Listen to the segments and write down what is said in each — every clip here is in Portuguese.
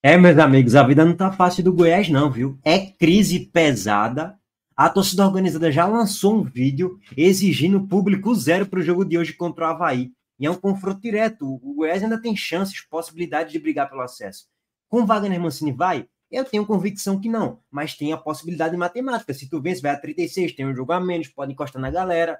É, meus amigos, a vida não tá fácil do Goiás, não, viu? É crise pesada. A torcida organizada já lançou um vídeo exigindo público zero para o jogo de hoje contra o Havaí. E é um confronto direto. O Goiás ainda tem chances, possibilidade de brigar pelo acesso. Com Wagner Mancini vai? Eu tenho convicção que não, mas tem a possibilidade matemática. Se tu vence, vai a 36, tem um jogo a menos, pode encostar na galera.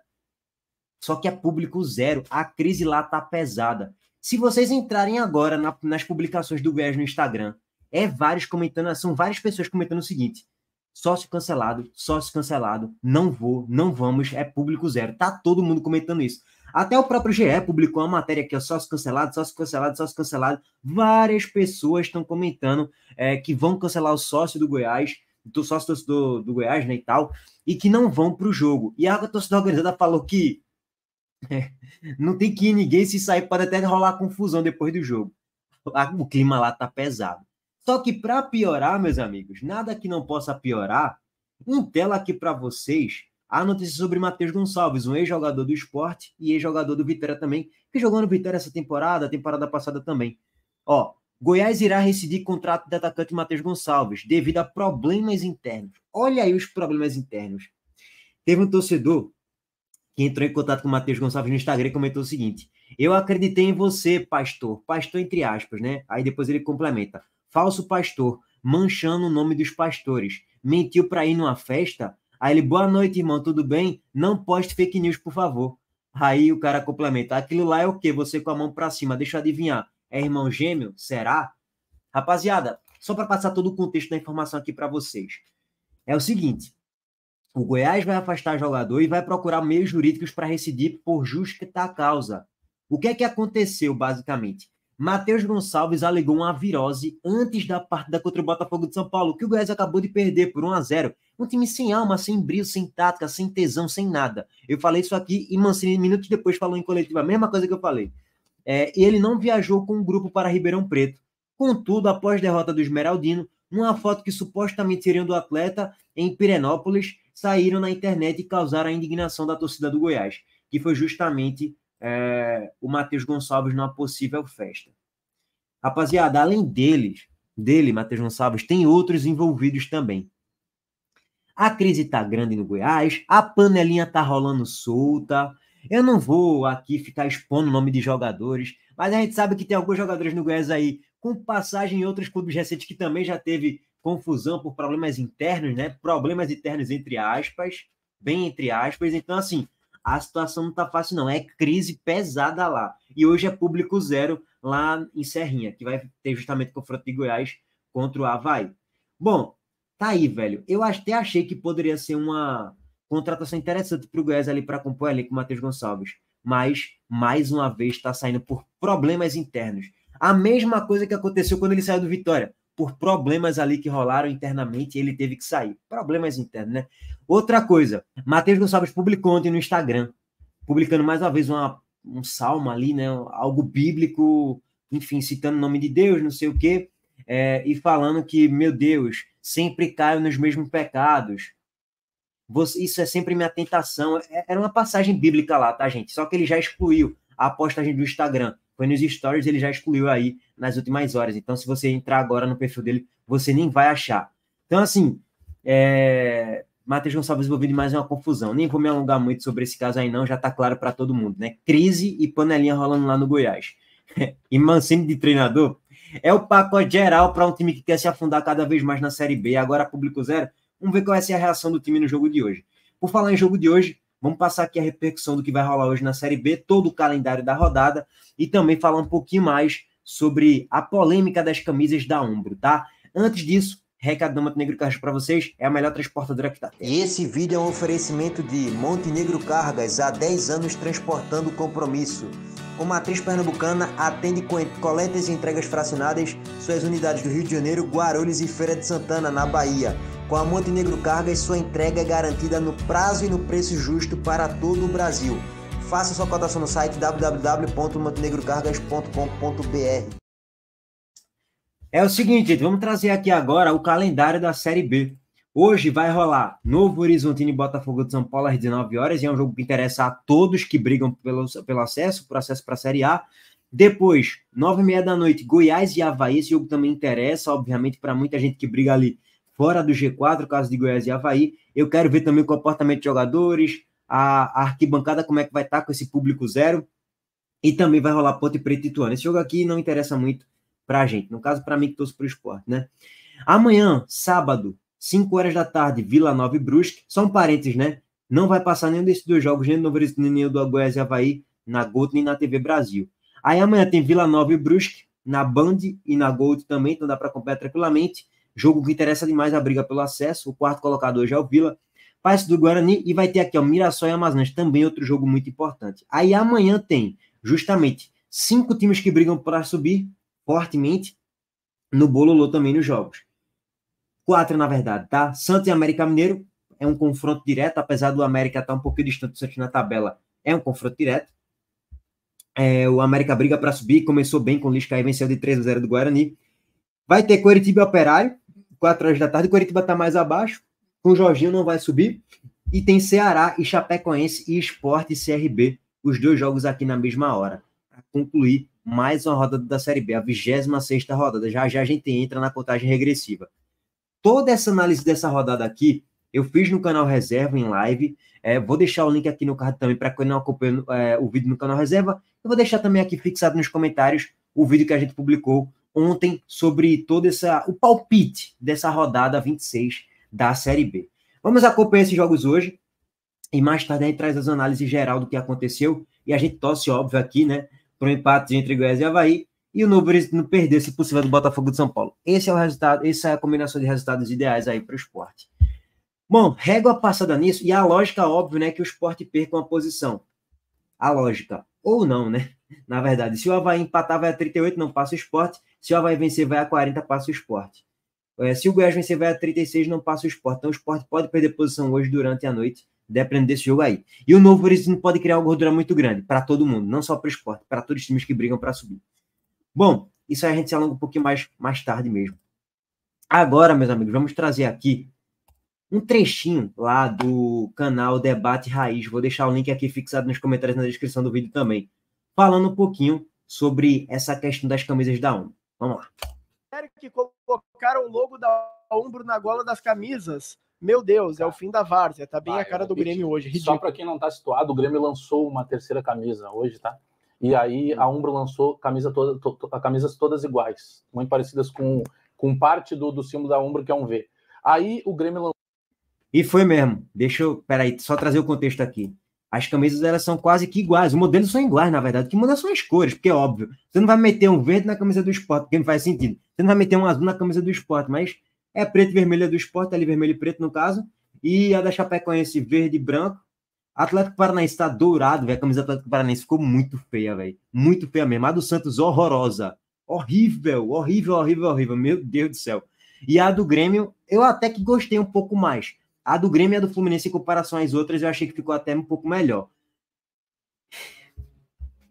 Só que é público zero. A crise lá tá pesada. Se vocês entrarem agora na, nas publicações do Goiás no Instagram, é vários comentando, são várias pessoas comentando o seguinte: sócio cancelado, sócio cancelado, não vou, não vamos, é público zero. Tá todo mundo comentando isso. Até o próprio GE publicou uma matéria que é sócio cancelado, sócio cancelado, sócio cancelado. Várias pessoas estão comentando é, que vão cancelar o sócio do Goiás, do sócio do, do Goiás, né, e tal, e que não vão pro jogo. E a torcida organizada falou que Não tem que ir ninguém se sair, pode até rolar confusão depois do jogo. O clima lá tá pesado. Só que para piorar, meus amigos, nada que não possa piorar, em tela aqui para vocês a notícia sobre Matheus Gonçalves, um ex-jogador do esporte e ex-jogador do Vitória também, que jogou no Vitória essa temporada, temporada passada também. Ó, Goiás irá rescindir contrato do atacante Matheus Gonçalves devido a problemas internos. Olha aí os problemas internos. Teve um torcedor que entrou em contato com o Matheus Gonçalves no Instagram e comentou o seguinte: Eu acreditei em você, pastor. Pastor, entre aspas, né? Aí depois ele complementa: Falso pastor, manchando o nome dos pastores. Mentiu para ir numa festa? Aí ele: Boa noite, irmão, tudo bem? Não poste fake news, por favor. Aí o cara complementa: Aquilo lá é o quê? Você com a mão para cima, deixa eu adivinhar. É irmão gêmeo? Será? Rapaziada, só para passar todo o contexto da informação aqui para vocês. É o seguinte, o Goiás vai afastar jogador e vai procurar meios jurídicos para recidir por justa causa. O que é que aconteceu, basicamente? Matheus Gonçalves alegou uma virose antes da partida contra o Botafogo de São Paulo, que o Goiás acabou de perder por 1 a 0 Um time sem alma, sem brilho, sem tática, sem tesão, sem nada. Eu falei isso aqui e Mancini, minutos depois, falou em coletiva a mesma coisa que eu falei. É, ele não viajou com o grupo para Ribeirão Preto. Contudo, após derrota do Esmeraldino, uma foto que supostamente seria do atleta em Pirenópolis saíram na internet e causaram a indignação da torcida do Goiás, que foi justamente é, o Matheus Gonçalves numa possível festa. Rapaziada, além deles, dele, Matheus Gonçalves, tem outros envolvidos também. A crise tá grande no Goiás, a panelinha tá rolando solta. Eu não vou aqui ficar expondo o nome de jogadores, mas a gente sabe que tem alguns jogadores no Goiás aí com passagem em outros clubes recentes que também já teve confusão por problemas internos, né? Problemas internos entre aspas, bem entre aspas. Então, assim, a situação não tá fácil, não. É crise pesada lá. E hoje é público zero lá em Serrinha, que vai ter justamente confronto de Goiás contra o Havaí. Bom, tá aí, velho. Eu até achei que poderia ser uma contratação interessante para o Goiás ali para acompanhar ali com o Matheus Gonçalves. Mas, mais uma vez, está saindo por problemas internos. A mesma coisa que aconteceu quando ele saiu do Vitória por problemas ali que rolaram internamente ele teve que sair. Problemas internos, né? Outra coisa, Matheus Gonçalves publicou ontem no Instagram, publicando mais uma vez uma, um salmo ali, né? Algo bíblico, enfim, citando o nome de Deus, não sei o quê, é, e falando que, meu Deus, sempre caio nos mesmos pecados. Você, isso é sempre minha tentação. É, era uma passagem bíblica lá, tá, gente? Só que ele já excluiu a postagem do Instagram foi nos stories, ele já excluiu aí nas últimas horas. Então, se você entrar agora no perfil dele, você nem vai achar. Então, assim, é... Matheus Gonçalves envolvido em mais uma confusão. Nem vou me alongar muito sobre esse caso aí, não, já tá claro para todo mundo, né? Crise e panelinha rolando lá no Goiás. e Mancini de treinador é o pacote é geral para um time que quer se afundar cada vez mais na Série B. Agora, público zero, vamos ver qual vai ser a reação do time no jogo de hoje. Por falar em jogo de hoje, Vamos passar aqui a repercussão do que vai rolar hoje na Série B, todo o calendário da rodada e também falar um pouquinho mais sobre a polêmica das camisas da Umbro, tá? Antes disso, recado da Montenegro Cargas para vocês, é a melhor transportadora que tá E Esse vídeo é um oferecimento de Montenegro Cargas, há 10 anos transportando compromisso. com matriz pernambucana atende com coletas e entregas fracionadas suas unidades do Rio de Janeiro, Guarulhos e Feira de Santana, na Bahia com a Montenegro Cargas, sua entrega é garantida no prazo e no preço justo para todo o Brasil. Faça sua cotação no site www.montenegrocargas.com.br. É o seguinte, vamos trazer aqui agora o calendário da Série B. Hoje vai rolar Novo Horizontino e Botafogo de São Paulo às 19 horas, e é um jogo que interessa a todos que brigam pelo, pelo acesso, por acesso para a Série A. Depois, 9h30 da noite, Goiás e Havaí, esse jogo também interessa, obviamente, para muita gente que briga ali fora do G4, caso de Goiás e Havaí. Eu quero ver também o comportamento de jogadores, a, a arquibancada, como é que vai estar tá com esse público zero. E também vai rolar Ponte Preta e Ituano. Esse jogo aqui não interessa muito pra gente. No caso, para mim que torço pro esporte, né? Amanhã, sábado, 5 horas da tarde, Vila Nova e Brusque. Só um parênteses, né? Não vai passar nenhum desses dois jogos, nem do Novo nem do Goiás e Havaí, na Gold, nem na TV Brasil. Aí amanhã tem Vila Nova e Brusque, na Band e na Gold também, então dá para acompanhar tranquilamente. Jogo que interessa demais a briga pelo acesso. O quarto colocado hoje é o Vila. Parece do Guarani e vai ter aqui o Mirassol e Amazonas, também outro jogo muito importante. Aí amanhã tem justamente cinco times que brigam para subir fortemente no Bololô também nos jogos. Quatro, na verdade, tá? Santos e América Mineiro é um confronto direto, apesar do América estar tá um pouquinho distante do Santos na tabela, é um confronto direto. É, o América briga para subir, começou bem com o Lisca e venceu de 3 a 0 do Guarani. Vai ter Coritiba e Operário, 4 horas da tarde. Coritiba está mais abaixo, com o Jorginho não vai subir. E tem Ceará e Chapecoense e Esporte e CRB, os dois jogos aqui na mesma hora. Para concluir mais uma rodada da Série B, a 26 rodada. Já já a gente entra na contagem regressiva. Toda essa análise dessa rodada aqui eu fiz no canal reserva em live. É, vou deixar o link aqui no card também para quem não acompanha é, o vídeo no canal reserva. Eu vou deixar também aqui fixado nos comentários o vídeo que a gente publicou ontem sobre todo essa o palpite dessa rodada 26 da Série B. Vamos acompanhar esses jogos hoje e mais tarde a gente traz as análises geral do que aconteceu e a gente torce óbvio aqui, né, para o empate entre Goiás e Havaí e o Novo não perder se possível do Botafogo de São Paulo. Esse é o resultado, essa é a combinação de resultados ideais aí para o esporte. Bom, régua passada nisso e a lógica óbvio, né, que o esporte perca uma posição. A lógica ou não, né? Na verdade, se o Havaí empatar, vai a 38, não passa o esporte. Se o Havaí vencer, vai a 40, passa o esporte. É, se o Goiás vencer, vai a 36, não passa o esporte. Então o esporte pode perder posição hoje durante a noite, dependendo desse jogo aí. E o Novo não pode criar uma gordura muito grande para todo mundo, não só para o esporte, para todos os times que brigam para subir. Bom, isso aí a gente se alonga um pouquinho mais, mais tarde mesmo. Agora, meus amigos, vamos trazer aqui um trechinho lá do canal Debate Raiz. Vou deixar o link aqui fixado nos comentários na descrição do vídeo também, falando um pouquinho sobre essa questão das camisas da ONU. Vamos lá. que colocaram o logo da ombro na gola das camisas. Meu Deus, é o fim da várzea. Tá bem ah, a cara do Grêmio hoje. Ridículo. Só para quem não tá situado, o Grêmio lançou uma terceira camisa hoje, tá? E aí a Umbro lançou camisa toda, to, to, camisas todas iguais, muito parecidas com, com parte do, do símbolo da Umbro, que é um V. Aí o Grêmio lançou. E foi mesmo. Deixa eu. Peraí, só trazer o contexto aqui as camisas elas são quase que iguais. Os modelos são iguais, na verdade. O que muda são as cores, porque é óbvio. Você não vai meter um verde na camisa do esporte, porque não faz sentido. Você não vai meter um azul na camisa do esporte, mas é preto e vermelho é do esporte, ali vermelho e preto, no caso. E a da Chapecoense, verde e branco. Atlético Paranaense está dourado, velho. A camisa do Atlético Paranaense ficou muito feia, velho. Muito feia mesmo. A do Santos, horrorosa. Horrível, horrível, horrível, horrível. Meu Deus do céu. E a do Grêmio, eu até que gostei um pouco mais. A do Grêmio e a do Fluminense, em comparação às outras, eu achei que ficou até um pouco melhor.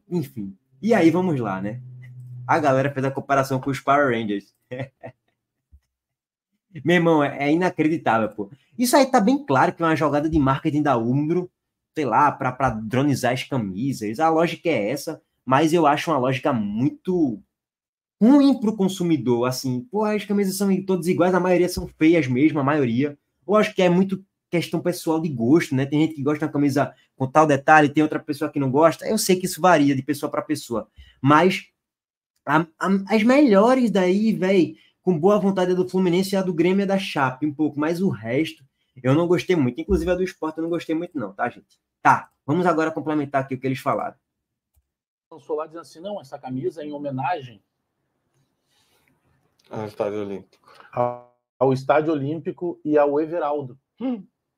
Enfim. E aí, vamos lá, né? A galera fez a comparação com os Power Rangers. Meu irmão, é, é, inacreditável, pô. Isso aí tá bem claro que é uma jogada de marketing da Umbro, sei lá, pra, pra dronizar as camisas. A lógica é essa, mas eu acho uma lógica muito ruim pro consumidor, assim. Pô, as camisas são todas iguais, a maioria são feias mesmo, a maioria. Eu acho que é muito questão pessoal de gosto, né? Tem gente que gosta de uma camisa com tal detalhe, tem outra pessoa que não gosta. Eu sei que isso varia de pessoa para pessoa, mas a, a, as melhores daí, velho, com boa vontade é do Fluminense e a do Grêmio é da Chape, um pouco, mas o resto eu não gostei muito. Inclusive a do esporte eu não gostei muito, não, tá, gente? Tá, vamos agora complementar aqui o que eles falaram. Lançou lá dizendo assim: não, essa camisa é em homenagem. Ao Estádio Olímpico. Ah ao Estádio Olímpico e ao Everaldo.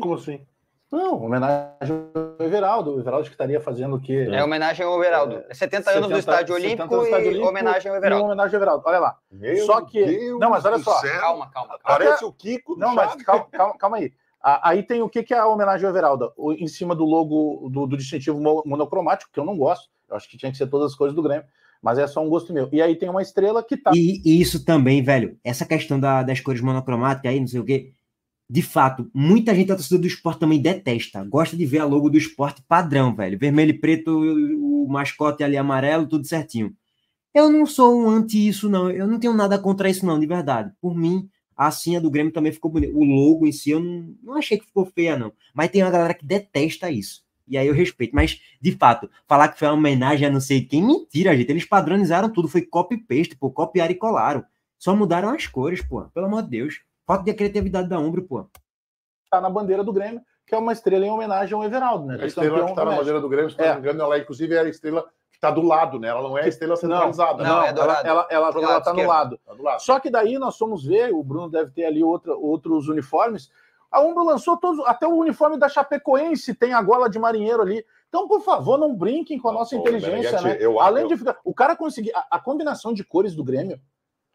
Como assim? Não, homenagem ao Everaldo. O Everaldo que estaria fazendo o quê? É homenagem ao Everaldo. É 70, 70 anos do Estádio Olímpico do Estádio e homenagem ao Everaldo. homenagem ao Everaldo. Olha lá. Meu só que. Deus não, mas olha só. Céu. Calma, calma, Parece o Kiko. Não, mas calma, calma, calma aí. Aí tem o que, que é a homenagem ao Everaldo? Em cima do logo do, do distintivo monocromático, que eu não gosto. Eu acho que tinha que ser todas as coisas do Grêmio. Mas é só um gosto meu. E aí tem uma estrela que tá. E, e isso também, velho, essa questão da, das cores monocromáticas aí, não sei o quê. De fato, muita gente da torcida do esporte também detesta. Gosta de ver a logo do esporte padrão, velho. Vermelho e preto, o mascote ali amarelo, tudo certinho. Eu não sou um anti isso, não. Eu não tenho nada contra isso, não, de verdade. Por mim, a senha do Grêmio também ficou bonita. O logo em si, eu não, não achei que ficou feia, não. Mas tem uma galera que detesta isso. E aí eu respeito. Mas, de fato, falar que foi uma homenagem a não sei quem, mentira, gente. Eles padronizaram tudo. Foi copy-paste, pô. Copiaram e colaram. Só mudaram as cores, pô. Pelo amor de Deus. Falta de criatividade da Umbro, pô. Tá na bandeira do Grêmio, que é uma estrela em homenagem ao Everaldo, né? A estrela que tá na bandeira do Grêmio, se não é. me engano, ela inclusive é a estrela que tá do lado, né? Ela não é a estrela centralizada. Né? Não, não, é ela, Ela, ela, ela, tá, no lado. tá do lado. Só que daí nós fomos ver, o Bruno deve ter ali outra, outros uniformes, a Umbro lançou todos, até o uniforme da Chapecoense tem a gola de marinheiro ali. Então, por favor, não brinquem com a nossa inteligência, né? Eu, Além eu... de ficar, o cara conseguir a, a combinação de cores do Grêmio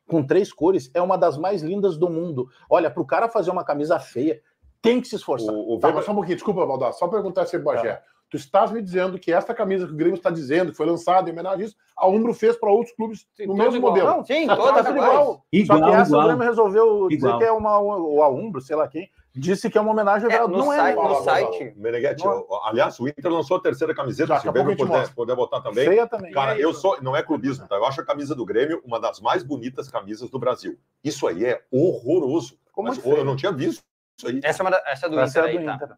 com três cores é uma das mais lindas do mundo. Olha, para o cara fazer uma camisa feia, tem que se esforçar. O, o tá, Weber... só um pouquinho, desculpa, Valdar, só perguntar se Bogé. É. Tu estás me dizendo que esta camisa que o Grêmio está dizendo, que foi lançada em homenagem a isso, a Umbro fez para outros clubes no mesmo igual. modelo. Não, sim, toda igual. igual. Só que essa igual. o Grêmio resolveu igual. dizer que é uma, ou a Umbro, sei lá quem, disse que é uma homenagem é, ao é no, site, no não, site. É. Meneghetti, aliás, o Inter lançou a terceira camiseta, Já, se bem puder, puder botar também. Feia também. Cara, é eu sou, não é clubismo, tá? Eu acho a camisa do Grêmio uma das mais bonitas camisas do Brasil. Isso aí é horroroso. Como Mas, assim? eu não tinha visto isso aí. Essa é, uma, essa é do essa Inter, é do aí, Inter. Tá.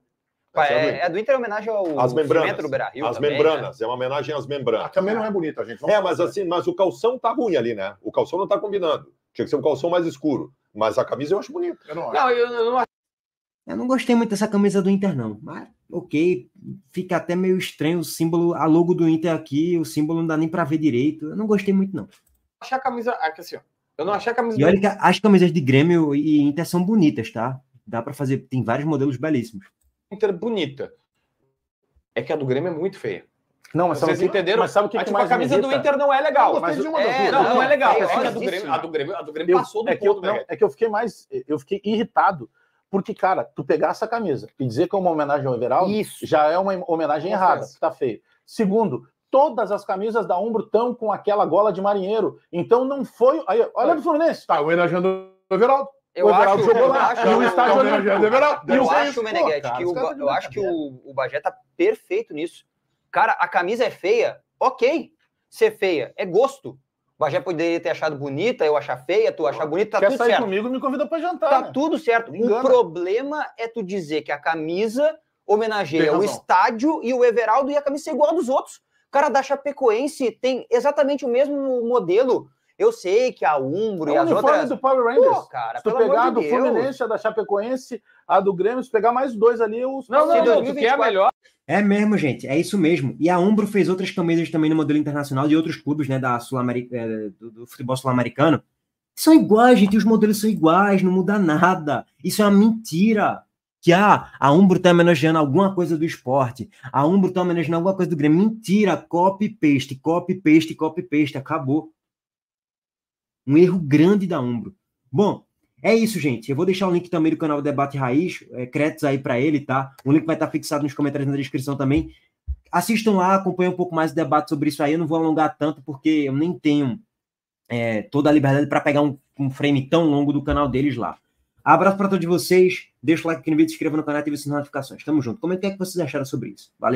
É, é, do Inter é homenagem ao as membranas, do Beira Rio. As também, né? membranas, né? é uma homenagem às membranas. Ah, também não é bonita, gente. É, vamos é, mas assim, mas o calção tá ruim ali, né? O calção não tá combinando. Tinha que ser um calção mais escuro. Mas a camisa eu acho bonita. Eu não, acho. não eu, eu não gostei muito dessa camisa do Inter, não. Mas, ok, fica até meio estranho o símbolo, a logo do Inter aqui, o símbolo não dá nem para ver direito. Eu não gostei muito, não. Achei a camisa. Aqui, é assim, ó. Eu não achei a camisa. E olha que as camisas de Grêmio e Inter são bonitas, tá? Dá para fazer. Tem vários modelos belíssimos. Inter bonita. É que a do Grêmio é muito feia. Não, mas vocês entenderam? Mas sabe o que, ah, tipo, que a camisa irrita? do Inter não é legal. Mas, uma é, não, não é legal. É, é, a, do assim, Grêmio, a, do Grêmio, a do Grêmio, passou do é que ponto, eu, não, né, É que eu fiquei mais, eu fiquei irritado porque, cara, tu pegar essa camisa e dizer que é uma homenagem ao Everaldo Isso. já é uma homenagem errada que tá feio. Segundo, todas as camisas da Umbro estão com aquela gola de marinheiro. Então não foi. Aí, olha é. Tá. do Fluminense. Tá homenageando o Everaldo. Eu o Everaldo acho, jogou eu lá. Acho, e o estádio eu, eu, eu, eu acho, Meneghete, que o, eu acho que o, o Bagé tá perfeito nisso. Cara, a camisa é feia, ok. Ser feia é gosto. O Bagé poderia ter achado bonita, eu achar feia, tu achar bonita, tá Quer tudo sair certo. comigo me convida para jantar. Tá né? tudo certo. O problema é tu dizer que a camisa homenageia o estádio e o Everaldo e a camisa é igual a dos outros. O cara da Chapecoense tem exatamente o mesmo modelo eu sei que a Umbro é e as outras... O do Power Rangers. Pô, cara, se pelo pegar a do Deus. Fluminense, a da Chapecoense, a do Grêmio, se pegar mais dois ali... Os... Não, não, não, não, é melhor... É mesmo, gente, é isso mesmo. E a Umbro fez outras camisas também no modelo internacional de outros clubes, né, da Sul é, do, do futebol sul-americano. São iguais, gente, os modelos são iguais, não muda nada. Isso é uma mentira que ah, a Umbro está homenageando alguma coisa do esporte, a Umbro está homenageando alguma coisa do Grêmio. Mentira, copy-paste, copy-paste, copy-paste, acabou. Um erro grande da Umbro. Bom, é isso, gente. Eu vou deixar o link também do canal Debate Raiz, é, créditos aí para ele, tá? O link vai estar tá fixado nos comentários na descrição também. Assistam lá, acompanhem um pouco mais o debate sobre isso aí. Eu não vou alongar tanto, porque eu nem tenho é, toda a liberdade para pegar um, um, frame tão longo do canal deles lá. Abraço para todos vocês. Deixa o like aqui no vídeo, se inscreva no canal e ative as notificações. Tamo junto. Como é que vocês acharam sobre isso? Valeu.